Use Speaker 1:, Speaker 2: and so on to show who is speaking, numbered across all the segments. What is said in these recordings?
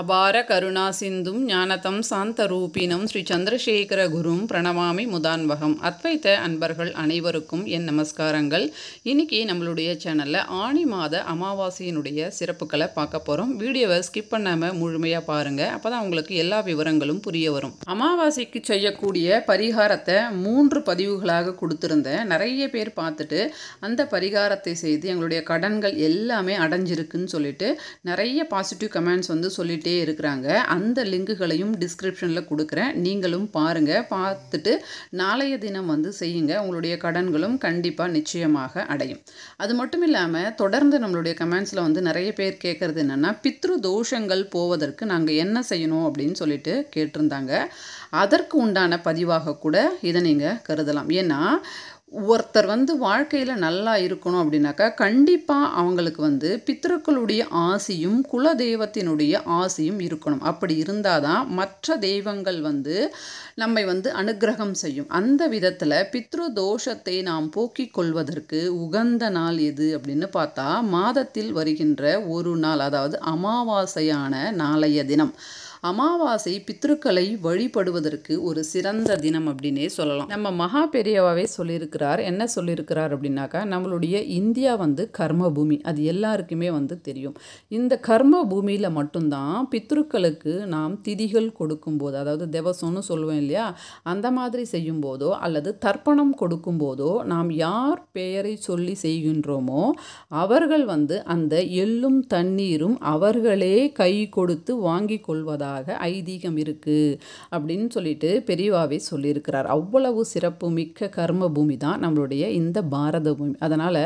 Speaker 1: அபார கருணா சிந்தும் ஞானதம் சாந்த ரூபினம் ஸ்ரீ சந்திரசேகர குரும் பிரணமாமி முதான்வகம் அத்வைத்த அன்பர்கள் அனைவருக்கும் என் நமஸ்காரங்கள் இன்றைக்கி நம்மளுடைய சேனலில் ஆணி மாத அமாவாசையினுடைய சிறப்புகளை பார்க்க போகிறோம் வீடியோவை ஸ்கிப் பண்ணாமல் முழுமையாக பாருங்கள் அப்போ தான் உங்களுக்கு எல்லா விவரங்களும் புரிய வரும் அமாவாசைக்கு செய்யக்கூடிய பரிகாரத்தை மூன்று பதிவுகளாக கொடுத்துருந்தேன் நிறைய பேர் பார்த்துட்டு அந்த பரிகாரத்தை செய்து எங்களுடைய கடன்கள் எல்லாமே அடைஞ்சிருக்குன்னு சொல்லிட்டு நிறைய பாசிட்டிவ் கமெண்ட்ஸ் வந்து சொல்லிட்டு பண்ணிகிட்டே இருக்கிறாங்க அந்த லிங்குகளையும் டிஸ்கிரிப்ஷனில் கொடுக்குறேன் நீங்களும் பாருங்கள் பார்த்துட்டு நாளைய தினம் வந்து செய்யுங்க உங்களுடைய கடன்களும் கண்டிப்பாக நிச்சயமாக அடையும் அது மட்டும் இல்லாமல் தொடர்ந்து நம்மளுடைய கமெண்ட்ஸில் வந்து நிறைய பேர் கேட்குறது என்னென்னா பித்ரு தோஷங்கள் போவதற்கு நாங்கள் என்ன செய்யணும் அப்படின்னு சொல்லிட்டு கேட்டிருந்தாங்க அதற்கு உண்டான பதிவாக கூட இதை நீங்கள் கருதலாம் ஏன்னா ஒருத்தர் வந்து வாழ்க்கையில் நல்லா இருக்கணும் அப்படின்னாக்கா கண்டிப்பாக அவங்களுக்கு வந்து பித்தர்களுடைய ஆசையும் குல தெய்வத்தினுடைய ஆசையும் இருக்கணும் அப்படி இருந்தால் தான் மற்ற தெய்வங்கள் வந்து நம்மை வந்து அனுகிரகம் செய்யும் அந்த விதத்தில் பித்ரு தோஷத்தை நாம் போக்கிக் கொள்வதற்கு உகந்த நாள் எது அப்படின்னு பார்த்தா மாதத்தில் வருகின்ற ஒரு நாள் அதாவது அமாவாசையான நாளைய தினம் அமாவாசை பித்ருக்களை வழிபடுவதற்கு ஒரு சிறந்த தினம் அப்படின்னே சொல்லலாம் நம்ம மகா பெரியவாவே சொல்லியிருக்கிறார் என்ன சொல்லியிருக்கிறார் அப்படின்னாக்கா நம்மளுடைய இந்தியா வந்து கர்ம பூமி அது எல்லாருக்குமே வந்து தெரியும் இந்த கர்ம பூமியில் மட்டும்தான் பித்ருக்களுக்கு நாம் திதிகள் கொடுக்கும்போது அதாவது தேவசோன்னு சொல்லுவோம் இல்லையா அந்த மாதிரி செய்யும்போதோ அல்லது தர்ப்பணம் கொடுக்கும்போதோ நாம் யார் பெயரை சொல்லி செய்கின்றோமோ அவர்கள் வந்து அந்த எள்ளும் தண்ணீரும் அவர்களே கை கொடுத்து வாங்கி கொள்வதாக இருப்பதாக ஐதீகம் இருக்குது அப்படின்னு சொல்லிட்டு பெரியவாவே சொல்லியிருக்கிறார் அவ்வளவு சிறப்பு மிக்க கர்ம பூமி தான் நம்மளுடைய இந்த பாரத பூமி அதனால்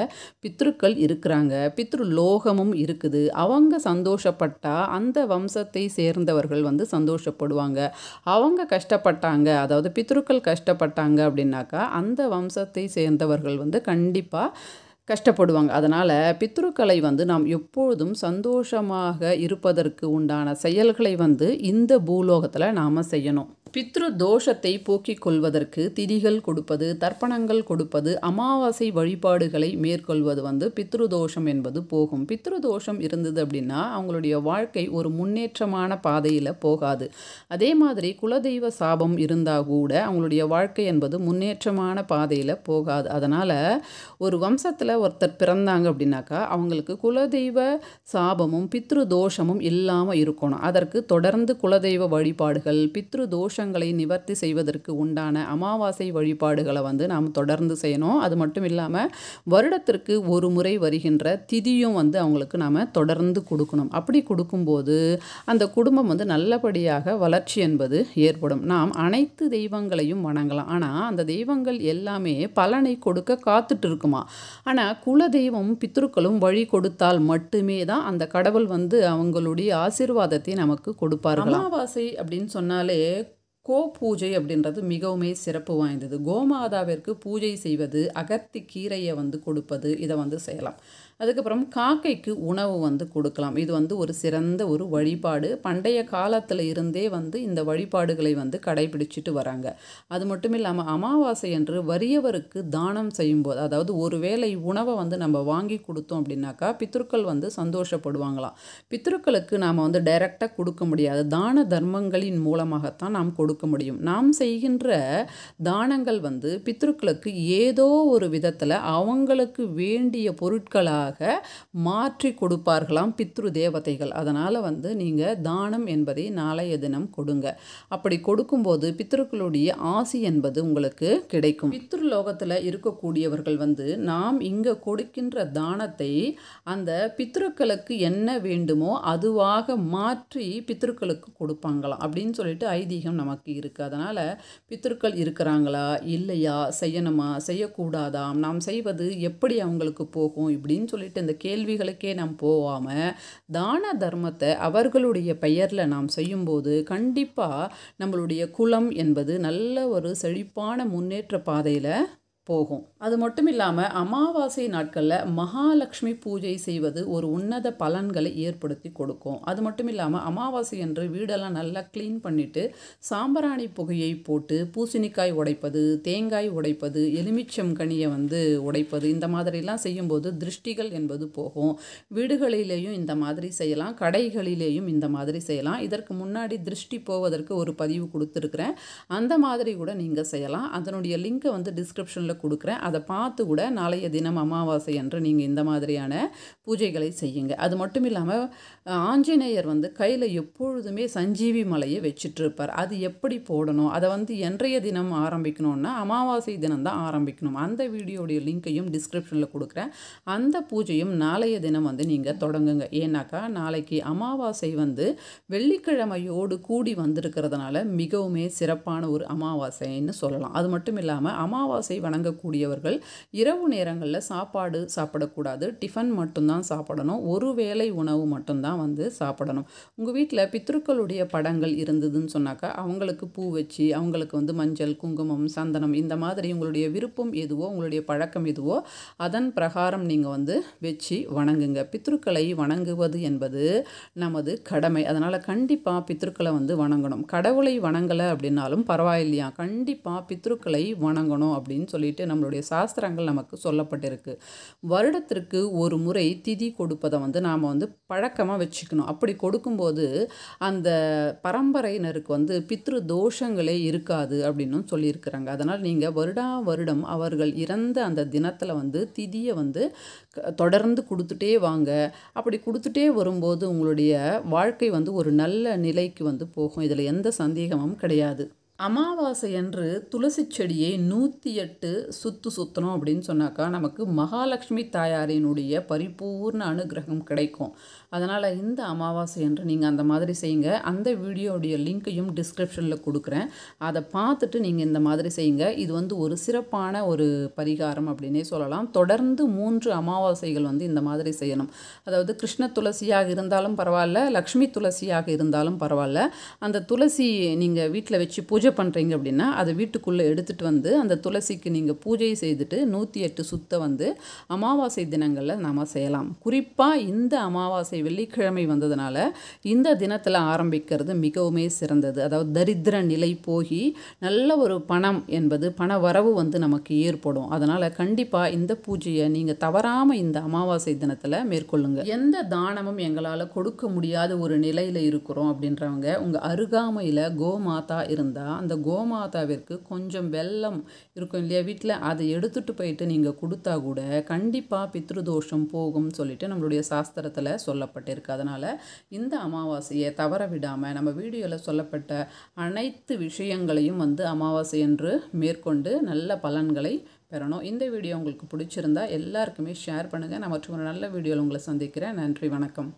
Speaker 1: பித்ருக்கள் இருக்கிறாங்க பித்ரு லோகமும் இருக்குது அவங்க சந்தோஷப்பட்டால் அந்த வம்சத்தை சேர்ந்தவர்கள் வந்து சந்தோஷப்படுவாங்க அவங்க கஷ்டப்பட்டாங்க அதாவது பித்ருக்கள் கஷ்டப்பட்டாங்க அப்படின்னாக்கா அந்த வம்சத்தை சேர்ந்தவர்கள் வந்து கண்டிப்பாக கஷ்டப்படுவாங்க அதனால் பித்ருக்களை வந்து நாம் எப்பொழுதும் சந்தோஷமாக இருப்பதற்கு உண்டான செயல்களை வந்து இந்த பூலோகத்தில் நாம் செய்யணும் பித்ரு தோஷத்தை போக்கிக் கொள்வதற்கு திதிகள் கொடுப்பது தர்ப்பணங்கள் கொடுப்பது அமாவாசை வழிபாடுகளை மேற்கொள்வது வந்து பித்ரு தோஷம் என்பது போகும் பித்ரு தோஷம் இருந்தது அப்படின்னா அவங்களுடைய வாழ்க்கை ஒரு முன்னேற்றமான பாதையில் போகாது அதே மாதிரி குலதெய்வ சாபம் இருந்தால் கூட அவங்களுடைய வாழ்க்கை என்பது முன்னேற்றமான பாதையில் போகாது அதனால் ஒரு வம்சத்தில் ஒருத்தர் பிறந்தாங்க அப்படின்னாக்கா அவங்களுக்கு குலதெய்வ சாபமும் பித்ரு தோஷமும் இல்லாமல் இருக்கணும் அதற்கு தொடர்ந்து குலதெய்வ வழிபாடுகள் பித்ரு தோஷங்களை நிவர்த்தி செய்வதற்கு உண்டான அமாவாசை வழிபாடுகளை வந்து நாம் தொடர்ந்து செய்யணும் அது மட்டும் இல்லாமல் வருடத்திற்கு ஒரு முறை வருகின்ற திதியும் வந்து அவங்களுக்கு நாம் தொடர்ந்து கொடுக்கணும் அப்படி கொடுக்கும்போது அந்த குடும்பம் வந்து நல்லபடியாக வளர்ச்சி என்பது ஏற்படும் நாம் அனைத்து தெய்வங்களையும் வணங்கலாம் ஆனால் அந்த தெய்வங்கள் எல்லாமே பலனை கொடுக்க காத்துட்டு இருக்குமா ஆனால் ஏன்னா குலதெய்வம் பித்ருக்களும் வழி கொடுத்தால் மட்டுமே தான் அந்த கடவுள் வந்து அவங்களுடைய ஆசிர்வாதத்தை நமக்கு கொடுப்பார் அமாவாசை அப்படின்னு சொன்னாலே கோ பூஜை அப்படின்றது மிகவுமே சிறப்பு வாய்ந்தது கோமாதாவிற்கு பூஜை செய்வது அகத்தி கீரையை வந்து கொடுப்பது இதை வந்து செய்யலாம் அதுக்கப்புறம் காக்கைக்கு உணவு வந்து கொடுக்கலாம் இது வந்து ஒரு சிறந்த ஒரு வழிபாடு பண்டைய காலத்தில் இருந்தே வந்து இந்த வழிபாடுகளை வந்து கடைபிடிச்சிட்டு வராங்க அது மட்டும் இல்லாமல் அமாவாசை என்று வறியவருக்கு தானம் செய்யும்போது அதாவது ஒரு வேளை உணவை வந்து நம்ம வாங்கி கொடுத்தோம் அப்படின்னாக்கா பித்ருக்கள் வந்து சந்தோஷப்படுவாங்களாம் பித்ருக்களுக்கு நாம் வந்து டைரெக்டாக கொடுக்க முடியாது தான தர்மங்களின் மூலமாகத்தான் நாம் கொடுக்க முடியும் நாம் செய்கின்ற தானங்கள் வந்து பித்ருக்களுக்கு ஏதோ ஒரு விதத்தில் அவங்களுக்கு வேண்டிய பொருட்களாக பொருளாக மாற்றி கொடுப்பார்களாம் பித்ரு தேவதைகள் அதனால் வந்து நீங்கள் தானம் என்பதை நாளைய தினம் கொடுங்க அப்படி கொடுக்கும்போது பித்ருக்களுடைய ஆசி என்பது உங்களுக்கு கிடைக்கும் பித்ரு லோகத்தில் இருக்கக்கூடியவர்கள் வந்து நாம் இங்கே கொடுக்கின்ற தானத்தை அந்த பித்ருக்களுக்கு என்ன வேண்டுமோ அதுவாக மாற்றி பித்ருக்களுக்கு கொடுப்பாங்களாம் அப்படின்னு சொல்லிட்டு ஐதீகம் நமக்கு இருக்குது அதனால் பித்ருக்கள் இருக்கிறாங்களா இல்லையா செய்யணுமா செய்யக்கூடாதாம் நாம் செய்வது எப்படி அவங்களுக்கு போகும் இப்படின்னு சொல்லிட்டு இந்த கேள்விகளுக்கே நாம் போகாமல் தான தர்மத்தை அவர்களுடைய பெயரில் நாம் செய்யும்போது கண்டிப்பாக நம்மளுடைய குலம் என்பது நல்ல ஒரு செழிப்பான முன்னேற்ற பாதையில் போகும் அது மட்டும் இல்லாமல் அமாவாசை நாட்களில் மகாலட்சுமி பூஜை செய்வது ஒரு உன்னத பலன்களை ஏற்படுத்தி கொடுக்கும் அது மட்டும் இல்லாமல் அமாவாசை என்று வீடெல்லாம் நல்லா க்ளீன் பண்ணிவிட்டு சாம்பராணி புகையை போட்டு பூசணிக்காய் உடைப்பது தேங்காய் உடைப்பது எலுமிச்சம் கனியை வந்து உடைப்பது இந்த மாதிரிலாம் செய்யும்போது திருஷ்டிகள் என்பது போகும் வீடுகளிலேயும் இந்த மாதிரி செய்யலாம் கடைகளிலேயும் இந்த மாதிரி செய்யலாம் இதற்கு முன்னாடி திருஷ்டி போவதற்கு ஒரு பதிவு கொடுத்துருக்குறேன் அந்த மாதிரி கூட நீங்கள் செய்யலாம் அதனுடைய லிங்க்கை வந்து டிஸ்கிரிப்ஷனில் வீடியோவில் கொடுக்குறேன் அதை பார்த்து கூட நாளைய தினம் அமாவாசை என்று நீங்கள் இந்த மாதிரியான பூஜைகளை செய்யுங்க அது மட்டும் இல்லாமல் ஆஞ்சநேயர் வந்து கையில் எப்பொழுதுமே சஞ்சீவி மலையை வச்சுட்டு இருப்பார் அது எப்படி போடணும் அதை வந்து என்றைய தினம் ஆரம்பிக்கணும்னா அமாவாசை தினம் தான் ஆரம்பிக்கணும் அந்த வீடியோடைய லிங்க்கையும் டிஸ்கிரிப்ஷனில் கொடுக்குறேன் அந்த பூஜையும் நாளைய தினம் வந்து நீங்கள் தொடங்குங்க ஏன்னாக்கா நாளைக்கு அமாவாசை வந்து வெள்ளிக்கிழமையோடு கூடி வந்திருக்கிறதுனால மிகவுமே சிறப்பான ஒரு அமாவாசைன்னு சொல்லலாம் அது மட்டும் இல்லாமல் அமாவாசை வணங்க வழங்கக்கூடியவர்கள் இரவு நேரங்களில் சாப்பாடு சாப்பிடக்கூடாது டிஃபன் மட்டும்தான் சாப்பிடணும் ஒரு வேளை உணவு மட்டும்தான் வந்து சாப்பிடணும் உங்கள் வீட்டில் பித்ருக்களுடைய படங்கள் இருந்ததுன்னு சொன்னாக்கா அவங்களுக்கு பூ வச்சு அவங்களுக்கு வந்து மஞ்சள் குங்குமம் சந்தனம் இந்த மாதிரி உங்களுடைய விருப்பம் எதுவோ உங்களுடைய பழக்கம் எதுவோ அதன் பிரகாரம் நீங்கள் வந்து வச்சு வணங்குங்க பித்ருக்களை வணங்குவது என்பது நமது கடமை அதனால் கண்டிப்பாக பித்ருக்களை வந்து வணங்கணும் கடவுளை வணங்கலை அப்படின்னாலும் பரவாயில்லையா கண்டிப்பாக பித்ருக்களை வணங்கணும் அப்படின்னு சொல்லிட்டு சொல்லிட்டு நம்மளுடைய சாஸ்திரங்கள் நமக்கு சொல்லப்பட்டிருக்கு வருடத்திற்கு ஒரு முறை திதி கொடுப்பதை வந்து நாம் வந்து பழக்கமாக வச்சுக்கணும் அப்படி கொடுக்கும்போது அந்த பரம்பரையினருக்கு வந்து பித்ரு தோஷங்களே இருக்காது அப்படின்னு சொல்லியிருக்கிறாங்க அதனால் நீங்கள் வருடா வருடம் அவர்கள் இறந்த அந்த தினத்தில் வந்து திதியை வந்து தொடர்ந்து கொடுத்துட்டே வாங்க அப்படி கொடுத்துட்டே வரும்போது உங்களுடைய வாழ்க்கை வந்து ஒரு நல்ல நிலைக்கு வந்து போகும் இதில் எந்த சந்தேகமும் கிடையாது அமாவாசை அன்று துளசி செடியை நூற்றி எட்டு சுற்று சுற்றணும் அப்படின்னு சொன்னாக்கா நமக்கு மகாலட்சுமி தாயாரினுடைய பரிபூர்ண அனுகிரகம் கிடைக்கும் அதனால் இந்த அமாவாசை என்று நீங்கள் அந்த மாதிரி செய்யுங்க அந்த வீடியோடைய லிங்க்கையும் டிஸ்கிரிப்ஷனில் கொடுக்குறேன் அதை பார்த்துட்டு நீங்கள் இந்த மாதிரி செய்யுங்க இது வந்து ஒரு சிறப்பான ஒரு பரிகாரம் அப்படின்னே சொல்லலாம் தொடர்ந்து மூன்று அமாவாசைகள் வந்து இந்த மாதிரி செய்யணும் அதாவது கிருஷ்ண துளசியாக இருந்தாலும் பரவாயில்ல லக்ஷ்மி துளசியாக இருந்தாலும் பரவாயில்ல அந்த துளசி நீங்கள் வீட்டில் வச்சு பூஜை பண்ணுறீங்க அப்படின்னா அதை வீட்டுக்குள்ளே எடுத்துகிட்டு வந்து அந்த துளசிக்கு நீங்கள் பூஜை செய்துட்டு நூற்றி எட்டு சுத்த வந்து அமாவாசை தினங்களில் நாம் செய்யலாம் குறிப்பாக இந்த அமாவாசை வெள்ளிக்கிழமை வந்ததுனால இந்த தினத்தில் ஆரம்பிக்கிறது மிகவுமே சிறந்தது அதாவது தரித்திர நிலை போகி நல்ல ஒரு பணம் என்பது பண வரவு வந்து நமக்கு ஏற்படும் அதனால் கண்டிப்பாக இந்த பூஜையை நீங்கள் தவறாமல் இந்த அமாவாசை தினத்தில் மேற்கொள்ளுங்கள் எந்த தானமும் எங்களால் கொடுக்க முடியாத ஒரு நிலையில் இருக்கிறோம் அப்படின்றவங்க உங்கள் அருகாமையில் கோமாதா இருந்தால் அந்த கோமாதாவிற்கு கொஞ்சம் வெள்ளம் இருக்கும் இல்லையா வீட்டில் அதை எடுத்துகிட்டு போயிட்டு நீங்கள் கொடுத்தா கூட கண்டிப்பாக பித்ருதோஷம் போகும்னு சொல்லிட்டு நம்மளுடைய சாஸ்திரத்தில் சொல்லப்பட்டிருக்கு அதனால் இந்த அமாவாசையை தவற விடாமல் நம்ம வீடியோவில் சொல்லப்பட்ட அனைத்து விஷயங்களையும் வந்து அமாவாசை என்று மேற்கொண்டு நல்ல பலன்களை பெறணும் இந்த வீடியோ உங்களுக்கு பிடிச்சிருந்தா எல்லாருக்குமே ஷேர் பண்ணுங்கள் நான் மற்றும் ஒரு நல்ல வீடியோவில் உங்களை சந்திக்கிறேன் நன்றி வணக்கம்